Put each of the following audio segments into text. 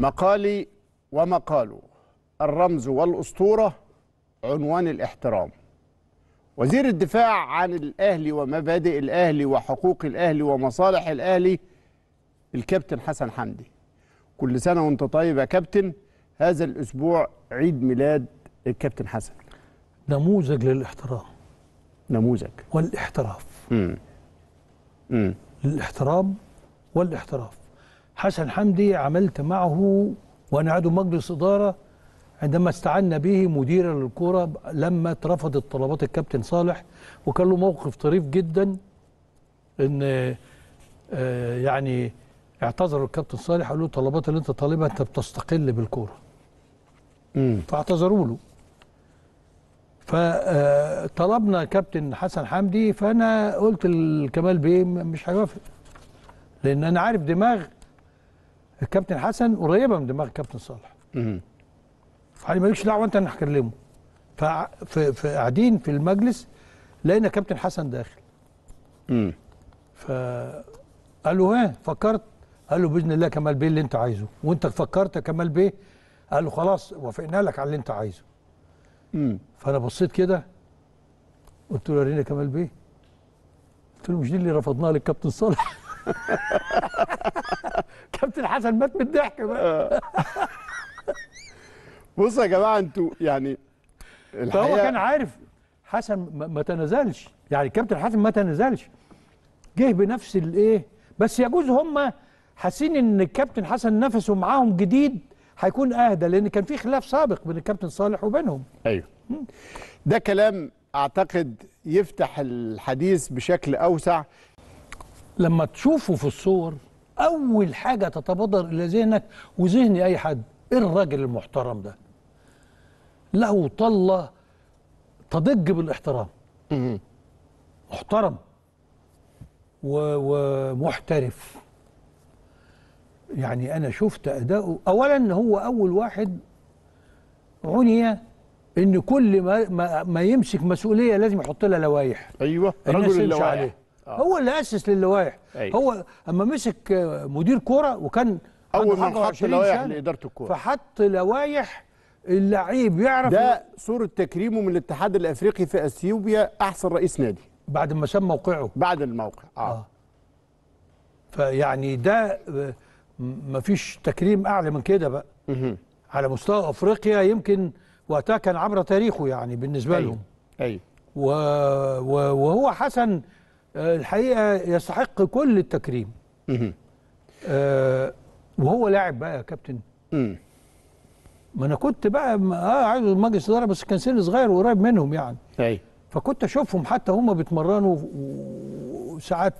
مقالي ومقاله الرمز والأسطورة عنوان الاحترام وزير الدفاع عن الأهلي ومبادئ الأهلي وحقوق الأهلي ومصالح الأهلي الكابتن حسن حمدي كل سنة وانت طيب يا كابتن هذا الأسبوع عيد ميلاد الكابتن حسن نموذج للاحترام نموذج والاحتراف امم للاحترام والاحتراف حسن حمدي عملت معه وانا عضو مجلس اداره عندما استعنا به مديرا للكوره لما اترفضت طلبات الكابتن صالح وكان له موقف طريف جدا ان آه، يعني اعتذر الكابتن صالح قال له الطلبات اللي انت طالبها انت بتستقل بالكوره فاعتذروا له فطلبنا آه، كابتن حسن حمدي فانا قلت لكمال بيه مش هيوافق لان انا عارف دماغ الكابتن حسن قريبه من دماغ الكابتن صالح فعلي مالكش دعوه انت اللي هكلمه فقاعدين في المجلس لقينا كابتن حسن داخل امم ف له ها فكرت قال له باذن الله كمال بيه اللي انت عايزه وانت فكرت يا كمال بيه قال له خلاص وافقنا لك على اللي انت عايزه امم فانا بصيت كده قلت له وريني كمال بيه قلت له مش دي اللي رفضناها للكابتن صالح كابتن حسن مات من الضحك بقى بصوا يا جماعه انتوا يعني الحقيقه فهو كان عارف حسن ما تنازلش يعني كابتن حسن ما تنازلش جه بنفس الايه بس يجوز هم حاسين ان الكابتن حسن نفسه معاهم جديد هيكون اهدى لان كان في خلاف سابق بين الكابتن صالح وبينهم ايوه ده كلام اعتقد يفتح الحديث بشكل اوسع لما تشوفه في الصور اول حاجه تتبادر الى ذهنك وذهن اي حد ايه الراجل المحترم ده له طله تضج بالاحترام محترم ومحترف يعني انا شفت اداؤه اولا هو اول واحد عني ان كل ما, ما, ما يمسك مسؤوليه لازم يحط لها لوائح ايوه رجل اللوائح عليه. آه. هو اللي اسس للوائح أيه. هو اما مسك آه، مدير كوره وكان اول من حط لوائح لاداره الكوره فحط لوائح اللعيب يعرف ده صوره تكريمه من الاتحاد الافريقي في اثيوبيا احسن رئيس نادي بعد ما شم موقعه بعد الموقع اه, آه. فيعني ده آه، مفيش تكريم اعلى من كده بقى مه. على مستوى افريقيا يمكن وقتها كان عبر تاريخه يعني بالنسبه أيوه. لهم ايوه وهو حسن الحقيقه يستحق كل التكريم آه وهو لاعب بقى يا كابتن ما انا كنت بقى اه عايز مجلس اداره بس كان سن صغير وقريب منهم يعني ايوه فكنت اشوفهم حتى هم بيتمرنوا وساعات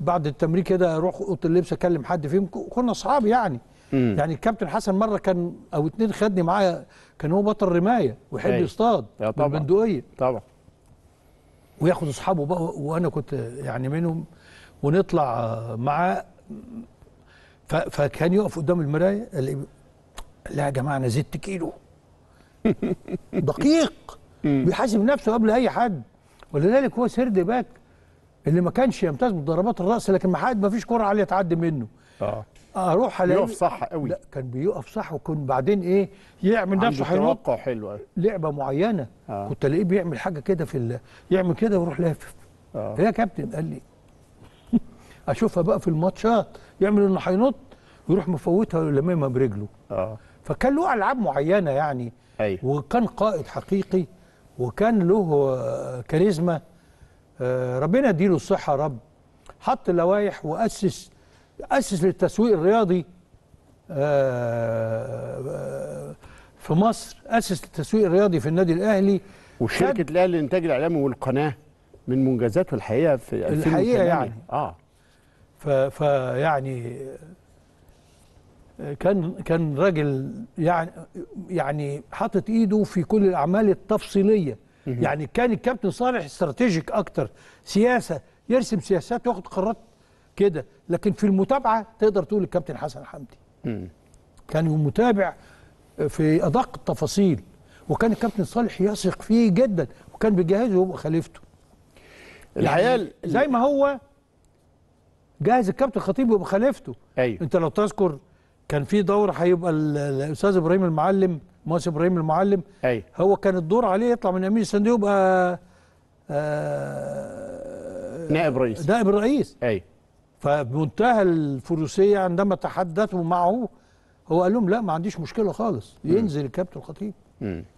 بعد التمرين كده اروح اوضه اللبس اكلم حد فيهم كنا اصحاب يعني مم. يعني الكابتن حسن مره كان او اتنين خدني معايا كان هو بطل رمايه ويحب يصطاد آه، بالبندقيه طبعا وياخد اصحابه بقى وانا كنت يعني منهم ونطلع معاه فكان يقف قدام المرايه قال لي لا يا جماعه انا زدت كيلو دقيق بيحاسب نفسه قبل اي حد ولذلك هو سيرد باك اللي ما كانش يمتاز بضربات الراس لكن ما حد ما فيش كره عاليه تعدي منه اه اروح الاقي بيقف صح قوي لا كان بيقف صح وكان بعدين ايه يعمل نفسه حلو حلو آه. لعبه معينه آه. كنت الاقيه بيعمل حاجه كده في ال... يعمل كده ويروح لافف آه. يا كابتن قال لي اشوفها بقى في الماتشات يعمل انه هينط ويروح مفوتها ولممها برجله اه فكان له العاب معينه يعني أيوه. وكان قائد حقيقي وكان له آه، كاريزما آه، ربنا يديله الصحه يا رب حط لوائح واسس أسس للتسويق الرياضي آه، آه، في مصر أسس للتسويق الرياضي في النادي الأهلي وشركة الأهلي للإنتاج الإعلامي والقناة من منجزاته الحقيقة في الحقيقة يعني آه فيعني آه، كان كان راجل يعني يعني حاطط ايده في كل الاعمال التفصيليه يعني كان الكابتن صالح استراتيجيك اكتر سياسه يرسم سياسات وياخد قرارات كده لكن في المتابعه تقدر تقول الكابتن حسن حمدي م. كان متابع في ادق التفاصيل وكان الكابتن صالح يثق فيه جدا وكان بيجهزه يبقى خليفته الحقيقه يعني زي ما هو جاهز الكابتن خطيب يبقى خليفته أيوه. انت لو تذكر كان في دور هيبقى الاستاذ ابراهيم المعلم موسى ابراهيم المعلم أيوه. هو كان الدور عليه يطلع من امين الصندوق يبقى آه نائب رئيس نائب الرئيس ايوه فبمنتهى الفروسيه عندما تحدثوا معه هو قال لهم لا ما عنديش مشكله خالص ينزل الكابتن الخطيب